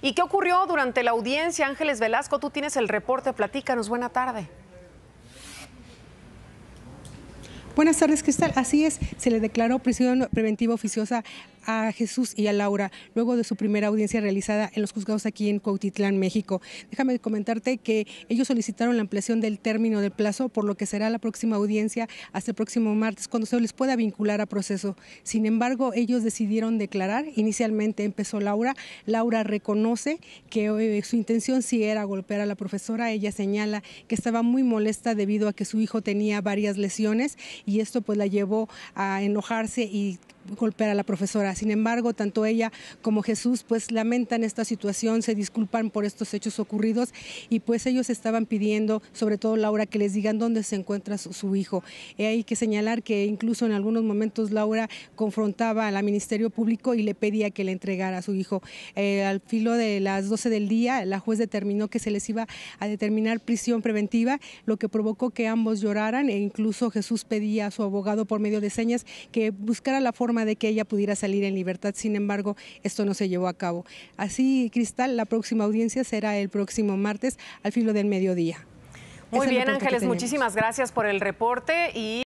¿Y qué ocurrió durante la audiencia? Ángeles Velasco, tú tienes el reporte, platícanos, buena tarde. Buenas tardes, Cristal. Así es, se le declaró prisión preventiva oficiosa a Jesús y a Laura luego de su primera audiencia realizada en los juzgados aquí en Cuautitlán, México. Déjame comentarte que ellos solicitaron la ampliación del término del plazo, por lo que será la próxima audiencia hasta el próximo martes, cuando se les pueda vincular a proceso. Sin embargo, ellos decidieron declarar. Inicialmente empezó Laura. Laura reconoce que eh, su intención sí era golpear a la profesora. Ella señala que estaba muy molesta debido a que su hijo tenía varias lesiones y esto pues la llevó a enojarse y golpear a la profesora. Sin embargo, tanto ella como Jesús pues lamentan esta situación, se disculpan por estos hechos ocurridos y pues ellos estaban pidiendo, sobre todo Laura, que les digan dónde se encuentra su, hijo. hay que señalar que incluso en algunos momentos Laura confrontaba al Ministerio Público y le pedía que le entregara a su hijo. Eh, al filo de las 12 del día, la juez determinó que se les iba a determinar prisión preventiva, lo que provocó que ambos lloraran e incluso Jesús pedía a su abogado por medio de señas que buscara la forma de que ella pudiera salir en libertad. Sin embargo, esto no se llevó a cabo. Así, Cristal, la próxima audiencia será el próximo martes al filo del mediodía. Muy bien, Ángeles, muchísimas gracias por el reporte y